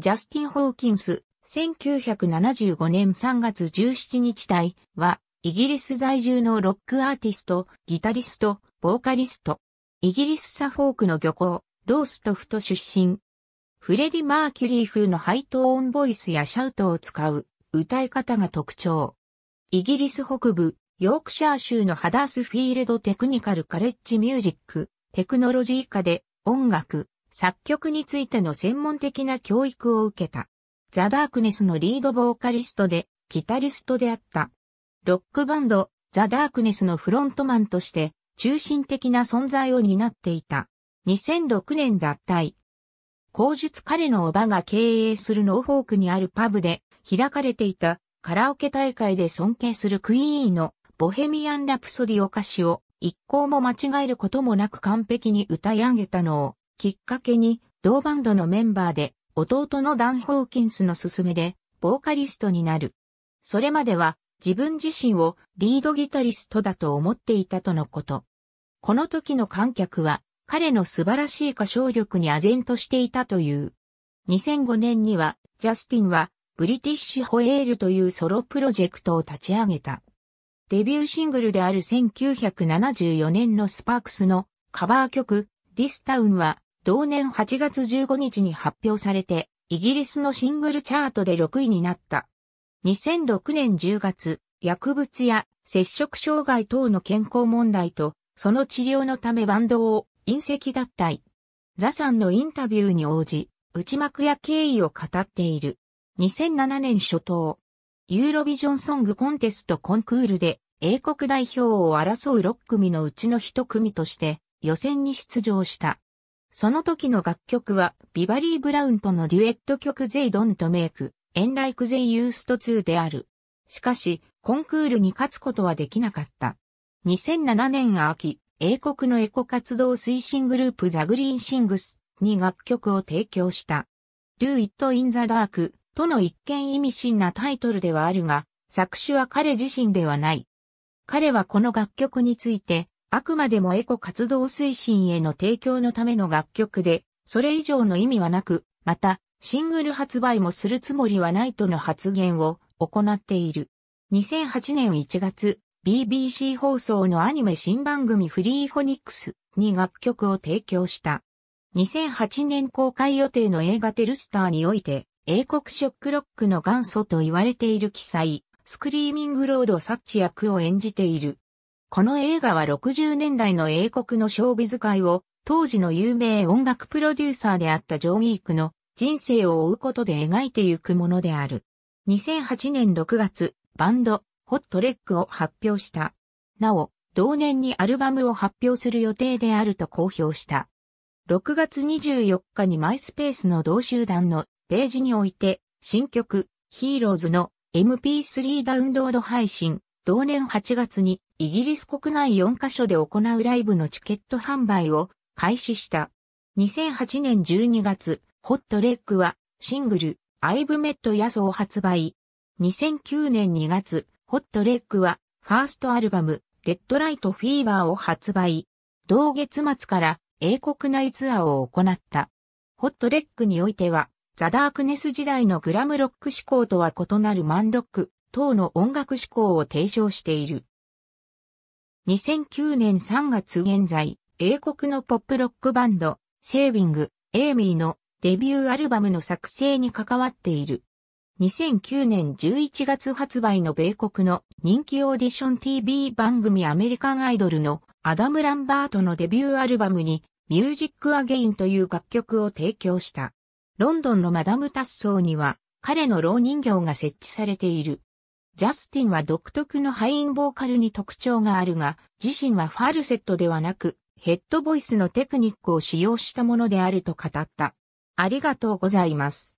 ジャスティン・ホーキンス、1975年3月17日隊は、イギリス在住のロックアーティスト、ギタリスト、ボーカリスト。イギリスサフォークの漁港、ローストフト出身。フレディ・マーキュリー風のハイトーンボイスやシャウトを使う歌い方が特徴。イギリス北部、ヨークシャー州のハダースフィールドテクニカルカレッジミュージック、テクノロジー下で音楽、作曲についての専門的な教育を受けた。ザ・ダークネスのリードボーカリストで、ギタリストであった。ロックバンド、ザ・ダークネスのフロントマンとして、中心的な存在を担っていた。2006年脱退。後述彼の叔母が経営するノーフォークにあるパブで開かれていたカラオケ大会で尊敬するクイーンのボヘミアン・ラプソディお菓子を一行も間違えることもなく完璧に歌い上げたのをきっかけに、同バンドのメンバーで、弟のダン・ホーキンスの勧めで、ボーカリストになる。それまでは、自分自身をリードギタリストだと思っていたとのこと。この時の観客は、彼の素晴らしい歌唱力に唖然としていたという。2005年には、ジャスティンは、ブリティッシュホエールというソロプロジェクトを立ち上げた。デビューシングルである1974年のスパークスのカバー曲、ディスタウンは同年8月15日に発表されて、イギリスのシングルチャートで6位になった。2006年10月、薬物や接触障害等の健康問題と、その治療のためバンドを隕石脱退。ザさんのインタビューに応じ、内幕や経緯を語っている。2007年初頭、ユーロビジョンソングコンテストコンクールで英国代表を争う6組のうちの1組として予選に出場した。その時の楽曲は、ビバリー・ブラウンとのデュエット曲ゼイ・ド y Don't Make, ク・ n イ・ l i ス e They Used である。しかし、コンクールに勝つことはできなかった。2007年秋、英国のエコ活動推進グループザ・グリーン・シングスに楽曲を提供した。Do It in the Dark との一見意味深なタイトルではあるが、作詞は彼自身ではない。彼はこの楽曲について、あくまでもエコ活動推進への提供のための楽曲で、それ以上の意味はなく、また、シングル発売もするつもりはないとの発言を行っている。2008年1月、BBC 放送のアニメ新番組フリーホニックスに楽曲を提供した。2008年公開予定の映画テルスターにおいて、英国ショックロックの元祖と言われている記載、スクリーミングロードサッチ役を演じているこの映画は60年代の英国の勝負遣いを、当時の有名音楽プロデューサーであったジョー・ウィークの人生を追うことで描いてゆくものである。2008年6月、バンド、ホットレックを発表した。なお、同年にアルバムを発表する予定であると公表した。6月24日にマイスペースの同集団のページにおいて、新曲、ヒーローズの MP3 ダウンロード配信、同年8月にイギリス国内4カ所で行うライブのチケット販売を開始した。2008年12月、ホットレッグはシングル、アイブメットヤソを発売。2009年2月、ホットレッグはファーストアルバム、レッドライトフィーバーを発売。同月末から英国内ツアーを行った。ホットレッグにおいては、ザ・ダークネス時代のグラムロック思考とは異なるマンロック、等の音楽志向を提唱している。2009年3月現在、英国のポップロックバンド、セービング、エイミーのデビューアルバムの作成に関わっている。2009年11月発売の米国の人気オーディション TV 番組アメリカンアイドルのアダム・ランバートのデビューアルバムにミュージック・アゲインという楽曲を提供した。ロンドンのマダム・タッソーには彼の老人形が設置されている。ジャスティンは独特のハインボーカルに特徴があるが、自身はファルセットではなく、ヘッドボイスのテクニックを使用したものであると語った。ありがとうございます。